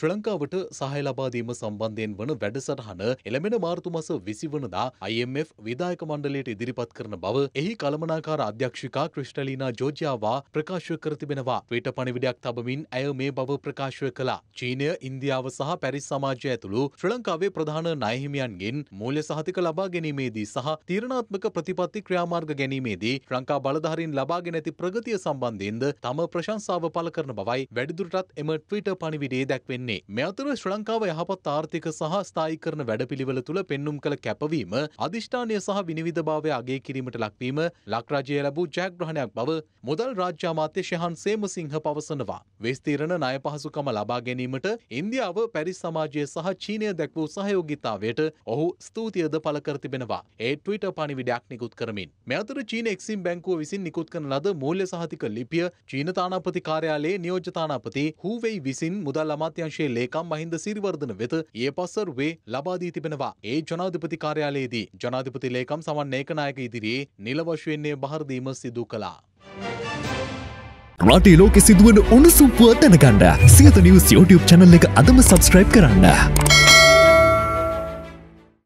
ශ්‍ර ලංකාවට සහය ලබාදීම සම්බන්ධයෙන් වන වැඩසටහන එළමෙන මාර්තු මස විසිවනදා IMF විදායක මණ්ඩලයට ඉදිරිපත් කරන බව එහි කළමනාකාර අධ්‍යක්ෂිකා ක්‍රිෂ්ටලීනා ජෝජයාවා ප්‍රකාශ කර තිබෙනවා. ට්විට පණිවිඩයක් තබමින් ඇය මේ බව ප්‍රකාශ කළා. චීනය ඉන්දියාව සහ පැරිස් සමාජය ඇතුළු ශ්‍ර ලංකාවේ ප්‍රධාන ණයහිමියන්ගෙන් මූල්‍ය සහතික ලබා ගැනීමේදී සහ තීරණාත්මක ප්‍රතිපත්ති ක්‍රියාමාර්ග ගැනීමේදී ලංකා බලධාරීන් ලබාගෙන ඇති ප්‍රගතිය සම්බන්ධයෙන්ද තම ප්‍රශංසාව පළ කරන බවයි වැඩිදුරටත් එම ට්විට පණිවිඩයේ දැක්වෙන්නේ. වෙන්නේ. මේ අතර ශ්‍රී ලංකාව යහපත් ආර්ථික සහ ස්ථායී කරන වැඩපිළිවෙල තුළ පෙන්눔 කළ කැපවීම, අදිෂ්ඨානය සහ විනිවිදභාවය අගය කිරීමට ලක්වීම ලක්රාජයේ ලැබූ ජයග්‍රහණයක් බව මුදල් රාජ්‍ය අමාත්‍ය ශෙහන් සේමසිංහ පවසනවා. විස්තීර්ණ ණය පහසුකම ලබා ගැනීමට ඉන්දියාව පැරිස් සමාජය සහ චීනය දැක් වූ සහයෝගිතාවයට ඔහු ස්තුතියද පළ කර තිබෙනවා. ඒ ට්විට පණිවිඩයක් නිකුත් කරමින්. මේ අතර චීන එක්සිම් බැංකුව විසින් නිකුත් කරන ලද මූල්‍ය සහතික ලිපිය චීන තානාපති කාර්යාලයේ නියෝජ්‍ය තානාපති හූවෙයි විසින් මුදල් අමාත්‍යංශ අමාත්‍යංශයේ ලේකම් මහින්ද සිරිවර්ධන වෙත ඒ පස්සරුවේ ලබාදී තිබෙනවා. ඒ ජනාධිපති කාර්යාලයේදී ජනාධිපති ලේකම් සමන් ඒකනායක ඉදිරියේ නිල වශයෙන්නේ බහරදීම සිදු කළා. රටේ ලෝකෙ සිදුවන උණුසුම්පුව දැනගන්න සියත නිවස් YouTube channel එක අදම subscribe කරන්න.